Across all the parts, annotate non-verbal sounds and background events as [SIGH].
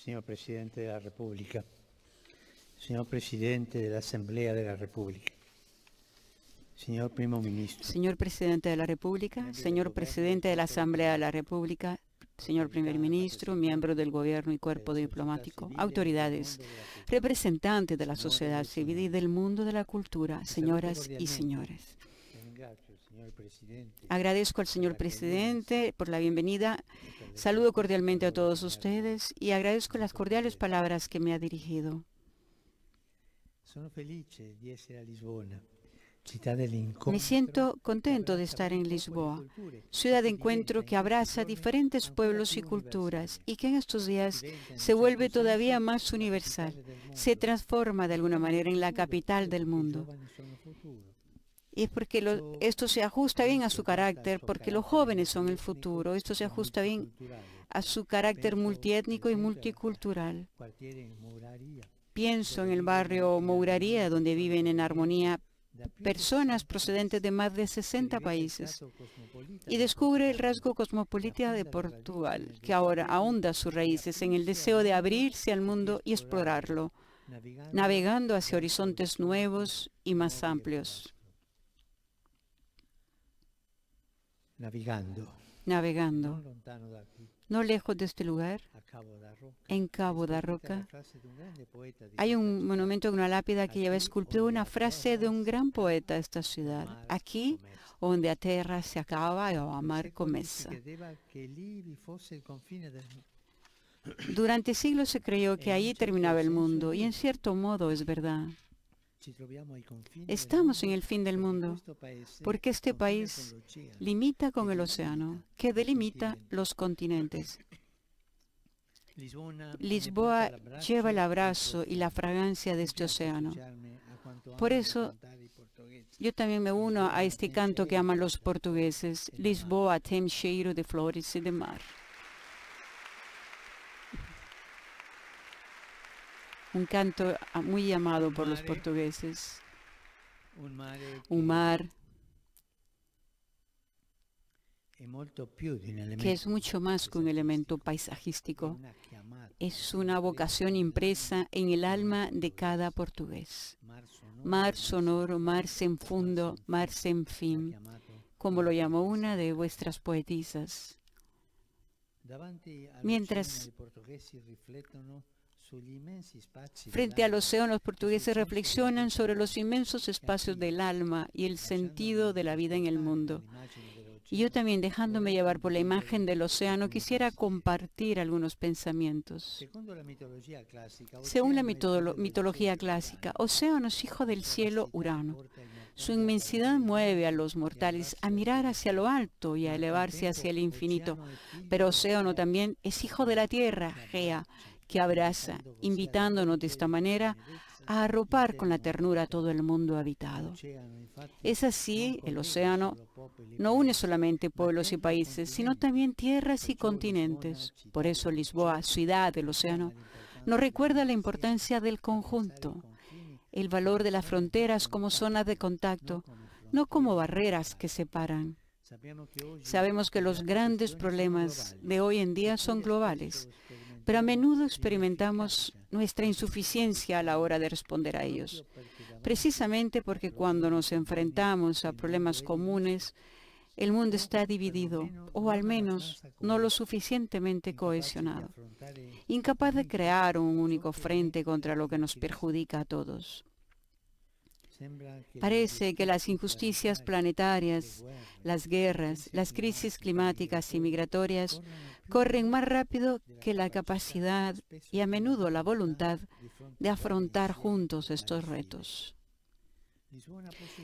señor presidente de la República, señor presidente de la Asamblea de la República, señor primo ministro. Señor presidente de la República, señor presidente de la Asamblea de la República, señor primer ministro, miembro del gobierno y cuerpo diplomático, autoridades, representantes de la sociedad civil y del mundo de la cultura, señoras y señores. Agradezco al señor presidente por la bienvenida Saludo cordialmente a todos ustedes y agradezco las cordiales palabras que me ha dirigido. Me siento contento de estar en Lisboa, ciudad de encuentro que abraza diferentes pueblos y culturas y que en estos días se vuelve todavía más universal, se transforma de alguna manera en la capital del mundo. Y es porque esto se ajusta bien a su carácter, porque los jóvenes son el futuro. Esto se ajusta bien a su carácter multiétnico y multicultural. Pienso en el barrio Mouraría, donde viven en armonía personas procedentes de más de 60 países y descubre el rasgo cosmopolita de Portugal, que ahora ahonda sus raíces en el deseo de abrirse al mundo y explorarlo, navegando hacia horizontes nuevos y más amplios. navegando, navegando no lejos de este lugar, en Cabo da Roca, hay un monumento, una lápida que lleva esculpida una frase de un gran poeta de esta ciudad. Aquí, donde a tierra se acaba y a mar comienza. Durante siglos se creyó que ahí terminaba el mundo, y en cierto modo es verdad. Estamos en el fin del mundo porque este país limita con el océano, que delimita los continentes. Lisboa lleva el abrazo y la fragancia de este océano. Por eso yo también me uno a este canto que aman los portugueses, Lisboa tem cheiro de flores y de mar. un canto ah, muy llamado por los portugueses. Un mar que es mucho más que un elemento paisajístico, es una vocación impresa en el alma de cada portugués. Mar sonoro, mar sin fondo, mar sin fin, como lo llamó una de vuestras poetisas. Mientras Frente al océano, los portugueses reflexionan sobre los inmensos espacios del alma y el sentido de la vida en el mundo. Y yo también, dejándome llevar por la imagen del océano, quisiera compartir algunos pensamientos. Según la mitología clásica, Océano es hijo del cielo Urano. Su inmensidad mueve a los mortales a mirar hacia lo alto y a elevarse hacia el infinito. Pero Océano también es hijo de la tierra, Gea, que abraza, invitándonos de esta manera a arropar con la ternura a todo el mundo habitado. Es así, el océano no une solamente pueblos y países, sino también tierras y continentes. Por eso Lisboa, ciudad del océano, nos recuerda la importancia del conjunto, el valor de las fronteras como zonas de contacto, no como barreras que separan. Sabemos que los grandes problemas de hoy en día son globales, pero a menudo experimentamos nuestra insuficiencia a la hora de responder a ellos, precisamente porque cuando nos enfrentamos a problemas comunes, el mundo está dividido, o al menos no lo suficientemente cohesionado, e incapaz de crear un único frente contra lo que nos perjudica a todos. Parece que las injusticias planetarias, las guerras, las crisis climáticas y migratorias corren más rápido que la capacidad y a menudo la voluntad de afrontar juntos estos retos.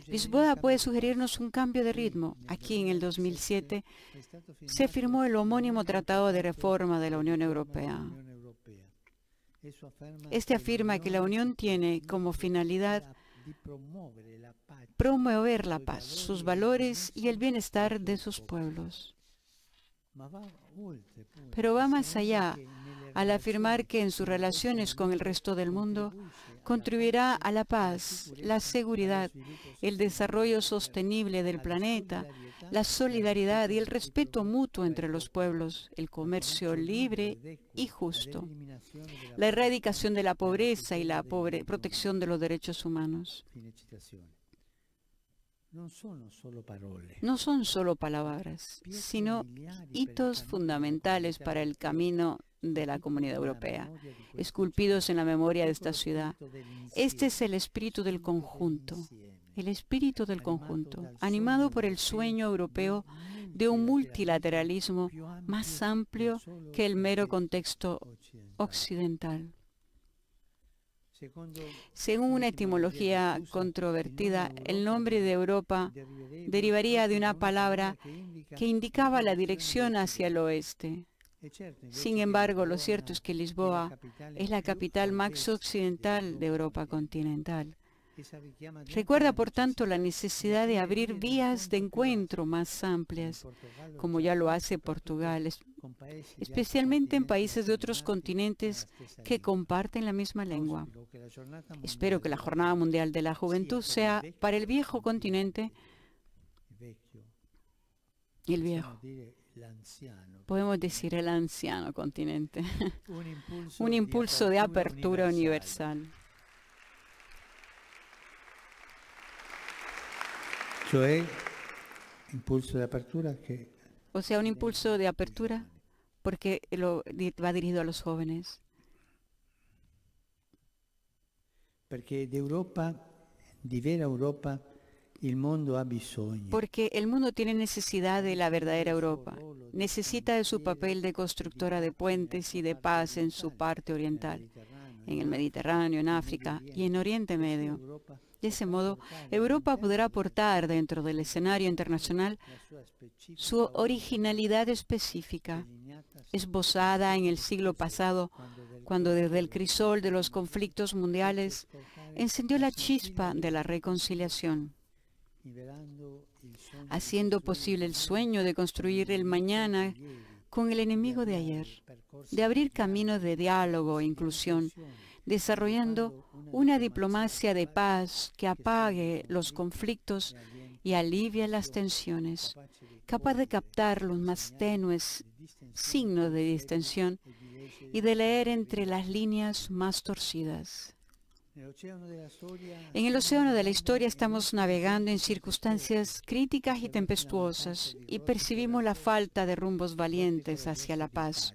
Lisboa puede sugerirnos un cambio de ritmo. Aquí en el 2007 se firmó el homónimo Tratado de Reforma de la Unión Europea. Este afirma que la Unión tiene como finalidad promover la paz, sus valores y el bienestar de sus pueblos. Pues, Pero va más allá al afirmar que en sus relaciones con el resto del mundo contribuirá a la paz, la seguridad, el desarrollo sostenible del planeta la solidaridad y el respeto mutuo entre los pueblos, el comercio libre y justo, la erradicación de la pobreza y la protección de los derechos humanos. No son solo palabras, sino hitos fundamentales para el camino de la comunidad europea, esculpidos en la memoria de esta ciudad. Este es el espíritu del conjunto, el espíritu del conjunto, animado por el sueño europeo de un multilateralismo más amplio que el mero contexto occidental. Según una etimología controvertida, el nombre de Europa derivaría de una palabra que indicaba la dirección hacia el oeste. Sin embargo, lo cierto es que Lisboa es la capital más occidental de Europa continental. Recuerda, por tanto, la necesidad de abrir vías de encuentro más amplias, como ya lo hace Portugal, especialmente en países de otros continentes que comparten la misma lengua. Espero que la Jornada Mundial de la Juventud sea para el viejo continente y el viejo. Podemos decir el anciano continente, un [LAUGHS] impulso de apertura universal. impulso de apertura O sea, un impulso de apertura porque va dirigido a los jóvenes. Porque Europa, Porque el mundo tiene necesidad de la verdadera Europa. Necesita de su papel de constructora de puentes y de paz en su parte oriental en el Mediterráneo, en África y en Oriente Medio. De ese modo, Europa podrá aportar dentro del escenario internacional su originalidad específica, esbozada en el siglo pasado, cuando desde el crisol de los conflictos mundiales encendió la chispa de la reconciliación, haciendo posible el sueño de construir el mañana con el enemigo de ayer, de abrir caminos de diálogo e inclusión, desarrollando una diplomacia de paz que apague los conflictos y alivie las tensiones, capaz de captar los más tenues signos de distensión y de leer entre las líneas más torcidas. En el océano de la historia estamos navegando en circunstancias críticas y tempestuosas y percibimos la falta de rumbos valientes hacia la paz.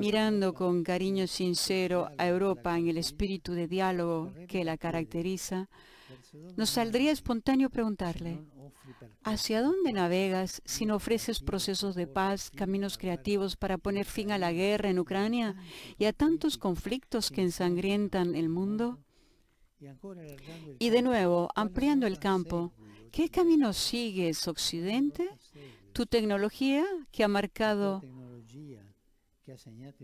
Mirando con cariño sincero a Europa en el espíritu de diálogo que la caracteriza, nos saldría espontáneo preguntarle, ¿Hacia dónde navegas si no ofreces procesos de paz, caminos creativos para poner fin a la guerra en Ucrania y a tantos conflictos que ensangrientan el mundo? Y de nuevo, ampliando el campo, ¿qué camino sigues, Occidente? Tu tecnología, que ha marcado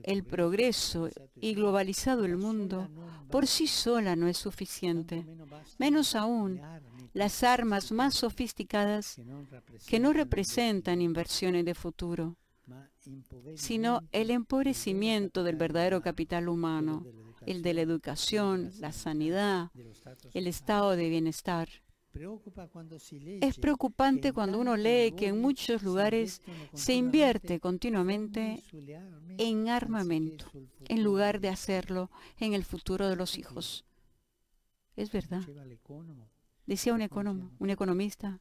el progreso y globalizado el mundo por sí sola no es suficiente, menos aún las armas más sofisticadas que no representan inversiones de futuro, sino el empobrecimiento del verdadero capital humano, el de la educación, la sanidad, el estado de bienestar es preocupante cuando uno lee que en muchos lugares se invierte continuamente en armamento, en lugar de hacerlo en el futuro de los hijos. Es verdad. Decía un, un economista,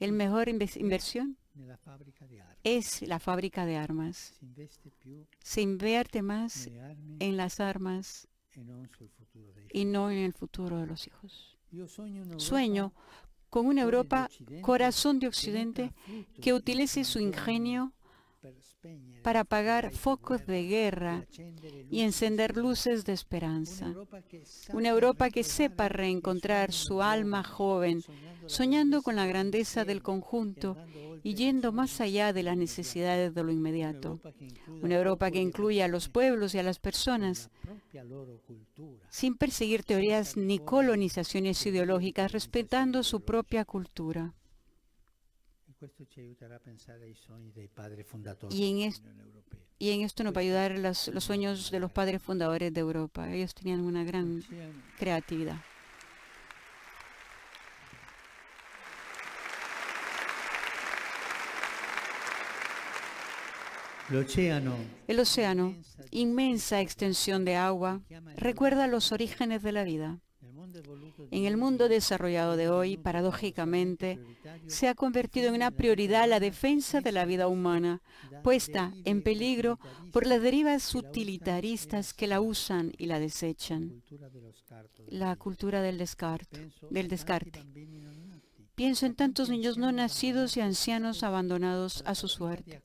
el mejor inversión es la fábrica de armas. Se invierte más en las armas y no en el futuro de los hijos. Sueño con una Europa corazón de Occidente que utilice su ingenio para apagar focos de guerra y encender luces de esperanza. Una Europa que sepa reencontrar su alma joven, soñando con la grandeza del conjunto y yendo más allá de las necesidades de lo inmediato. Una Europa que incluya a los pueblos y a las personas, sin perseguir teorías ni colonizaciones ideológicas, respetando su propia cultura. Y en, esto nos va a ayudar los sueños de los padres fundadores de Europa. Ellos tenían una gran creatividad. El océano, inmensa extensión de agua, recuerda los orígenes de la vida. En el mundo desarrollado de hoy, paradójicamente, se ha convertido en una prioridad la defensa de la vida humana, puesta en peligro por las derivas utilitaristas que la usan y la desechan. La cultura del descarte. Del descarte. Pienso en tantos niños no nacidos y ancianos abandonados a su suerte,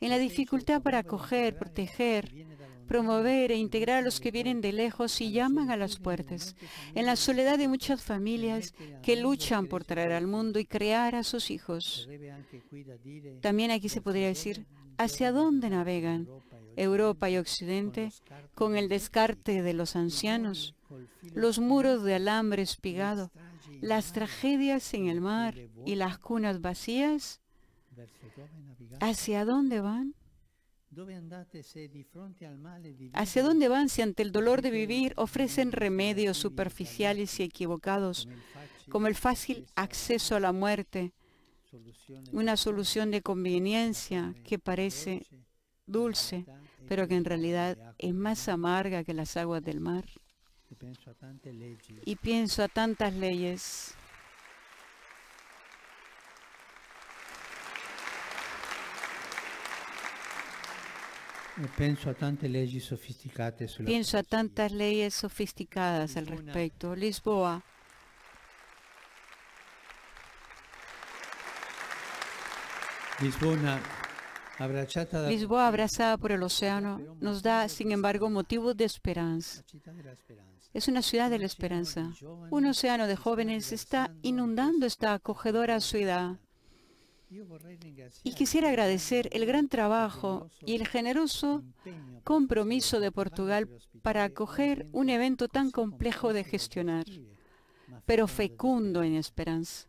en la dificultad para acoger, proteger, promover e integrar a los que vienen de lejos y llaman a las puertas, en la soledad de muchas familias que luchan por traer al mundo y crear a sus hijos. También aquí se podría decir, ¿hacia dónde navegan Europa y Occidente con el descarte de los ancianos, los muros de alambre espigado, las tragedias en el mar y las cunas vacías? ¿Hacia dónde van? ¿Hacia dónde van si ante el dolor de vivir ofrecen remedios superficiales y equivocados, como el fácil acceso a la muerte, una solución de conveniencia que parece dulce, este pero que en realidad es más amarga que las aguas del mar? Y pienso a tantas leyes Pienso a tantas leyes sofisticadas Pienso a tantas leyes sofisticadas al respecto. Lisboa. Lisboa, abrazada por el océano, nos da, sin embargo, motivos de esperanza. Es una ciudad de la esperanza. Un océano de jóvenes está inundando esta acogedora ciudad. Y quisiera agradecer el gran trabajo y el generoso compromiso de Portugal para acoger un evento tan complejo de gestionar, pero fecundo en esperanza.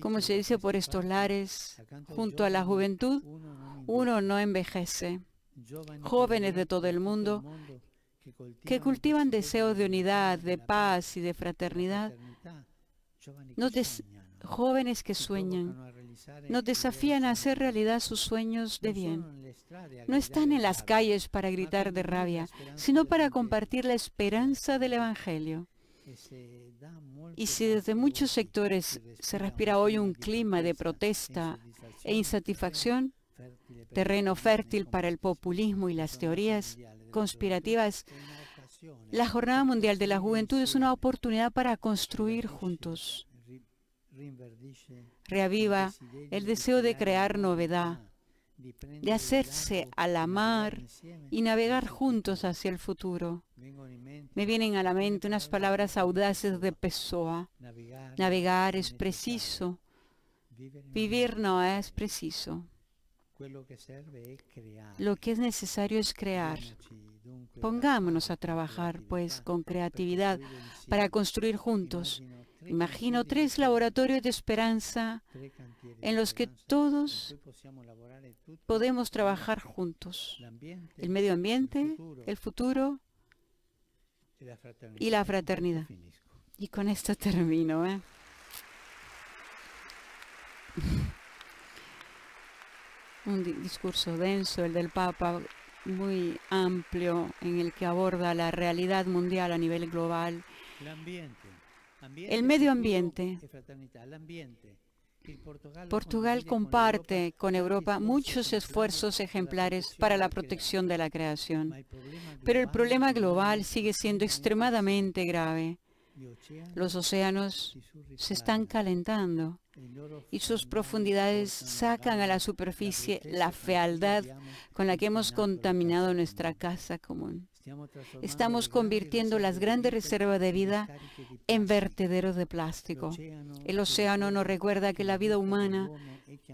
Como se dice por estos lares, junto a la juventud, uno no envejece. Jóvenes de todo el mundo que cultivan deseos de unidad, de paz y de fraternidad, no des jóvenes que sueñan. Nos desafían a hacer realidad sus sueños de bien. No están en las calles para gritar de rabia, sino para compartir la esperanza del Evangelio. Y si desde muchos sectores se respira hoy un clima de protesta e insatisfacción, terreno fértil para el populismo y las teorías conspirativas, la Jornada Mundial de la Juventud es una oportunidad para construir juntos Reaviva el deseo de crear novedad, de hacerse a la mar y navegar juntos hacia el futuro. Me vienen a la mente unas palabras audaces de Pessoa. Navegar es preciso, vivir no es preciso. Lo que es necesario es crear. Pongámonos a trabajar, pues, con creatividad para construir juntos Imagino tres laboratorios de esperanza en los que todos podemos trabajar juntos. El medio ambiente, el futuro y la fraternidad. Y con esto termino. ¿eh? Un discurso denso, el del Papa, muy amplio, en el que aborda la realidad mundial a nivel global. El el medio ambiente. Portugal comparte con Europa muchos esfuerzos ejemplares para la protección de la creación, pero el problema global sigue siendo extremadamente grave. Los océanos se están calentando y sus profundidades sacan a la superficie la fealdad con la que hemos contaminado nuestra casa común. Estamos convirtiendo las grandes reservas de vida en vertederos de plástico. El océano nos recuerda que la vida humana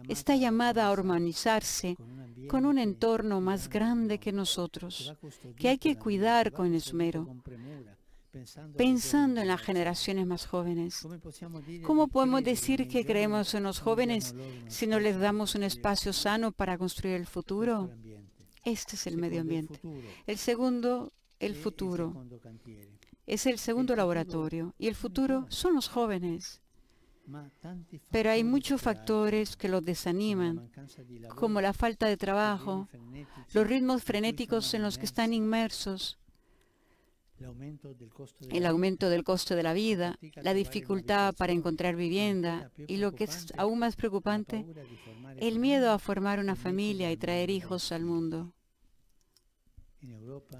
está llamada a humanizarse con un entorno más grande que nosotros, que hay que cuidar con esmero, pensando en las generaciones más jóvenes. ¿Cómo podemos decir que creemos en los jóvenes si no les damos un espacio sano para construir el futuro? Este es el medio ambiente. El segundo, el futuro. Es el segundo laboratorio. Y el futuro son los jóvenes. Pero hay muchos factores que los desaniman, como la falta de trabajo, los ritmos frenéticos en los que están inmersos, el aumento del costo de la vida, la dificultad para encontrar vivienda y lo que es aún más preocupante, el miedo a formar una familia y traer hijos al mundo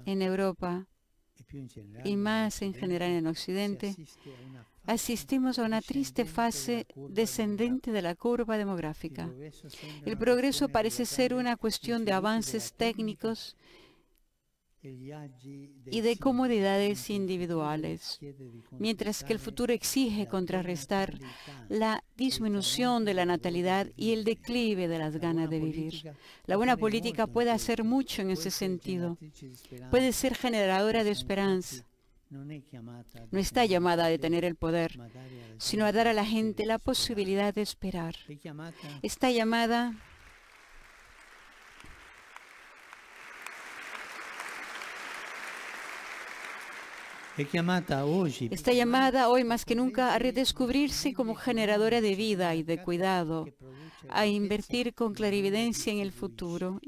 en Europa, y más en general en Occidente, asistimos a una triste fase descendente de la curva demográfica. El progreso parece ser una cuestión de avances técnicos y de comodidades individuales, mientras que el futuro exige contrarrestar la disminución de la natalidad y el declive de las ganas de vivir. La buena política puede hacer mucho en ese sentido, puede ser generadora de esperanza. No está llamada a detener el poder, sino a dar a la gente la posibilidad de esperar. Está llamada Está llamada hoy más que nunca a redescubrirse como generadora de vida y de cuidado, a invertir con clarividencia en el futuro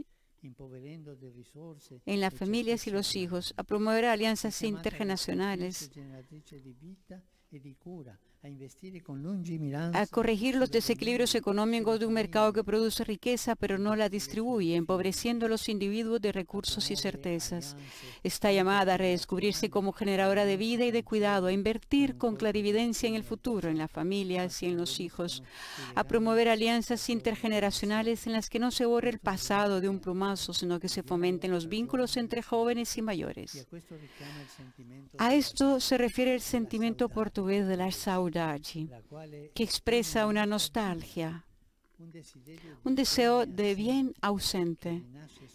en las familias y los hijos, a promover alianzas intergeneracionales a corregir los desequilibrios económicos de un mercado que produce riqueza pero no la distribuye, empobreciendo a los individuos de recursos y certezas. Está llamada a redescubrirse como generadora de vida y de cuidado, a invertir con clarividencia en el futuro, en las familias y en los hijos, a promover alianzas intergeneracionales en las que no se borre el pasado de un plumazo, sino que se fomenten los vínculos entre jóvenes y mayores. A esto se refiere el sentimiento portugués de la saúde que expresa una nostalgia, un deseo de bien ausente,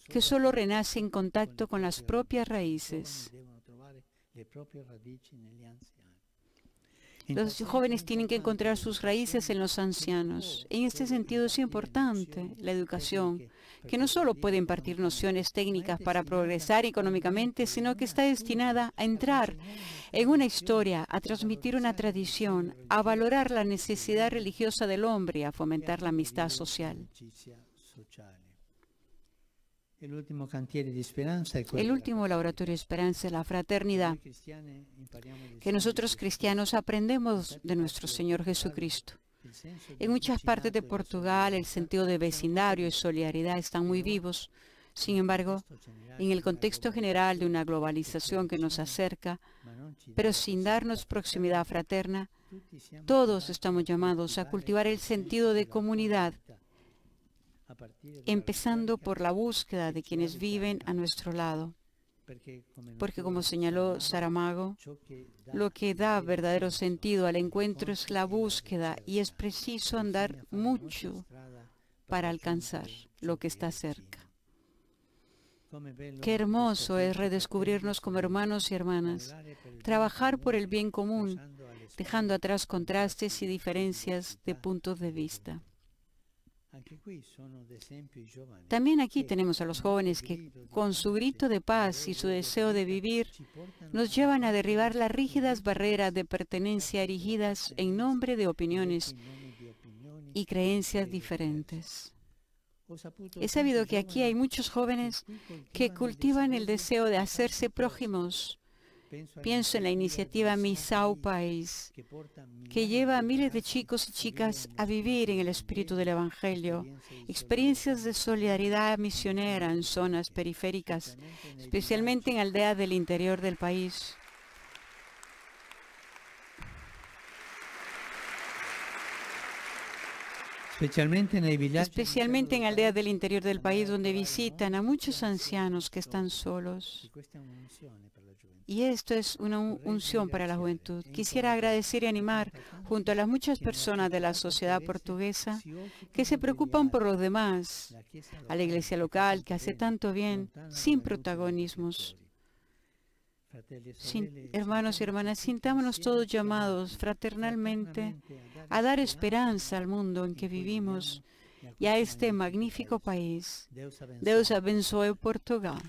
que solo renace en contacto con las propias raíces. Los jóvenes tienen que encontrar sus raíces en los ancianos. En este sentido es importante la educación, que no solo puede impartir nociones técnicas para progresar económicamente, sino que está destinada a entrar en una historia, a transmitir una tradición, a valorar la necesidad religiosa del hombre, a fomentar la amistad social. El último, El último laboratorio de esperanza es la fraternidad, que nosotros cristianos aprendemos de nuestro Señor Jesucristo. En muchas partes de Portugal el sentido de vecindario y solidaridad están muy vivos. Sin embargo, en el contexto general de una globalización que nos acerca, pero sin darnos proximidad fraterna, todos estamos llamados a cultivar el sentido de comunidad, empezando por la búsqueda de quienes viven a nuestro lado. Porque como señaló Saramago, lo que da verdadero sentido al encuentro es la búsqueda y es preciso andar mucho para alcanzar lo que está cerca. Qué hermoso es redescubrirnos como hermanos y hermanas, trabajar por el bien común, dejando atrás contrastes y diferencias de puntos de vista. También aquí tenemos a los jóvenes que con su grito de paz y su e deseo de vivir nos llevan a derribar las rígidas barreras de pertenencia erigidas en nombre de opiniones y creencias diferentes. He sabido que aquí hay muchos jóvenes que cultivan el deseo de hacerse prójimos Pienso en la iniciativa Misao País, que lleva a miles de chicos y chicas a vivir en el espíritu del Evangelio, experiencias de solidaridad misionera en zonas periféricas, especialmente en aldeas del interior del país. Especialmente en, aldeas del interior del país donde visitan a muchos ancianos que están solos. Y eh, esto es una unción para la juventud. Quisiera agradecer y animar junto a las muchas personas de la sociedad portuguesa que se preocupan por los demás, a la iglesia local que hace tanto bien sin protagonismos. E hermanos y hermanas, sintámonos todos llamados fraternalmente a dar esperanza al mundo en que vivimos y a este magnífico país. Dios abençoe Portugal.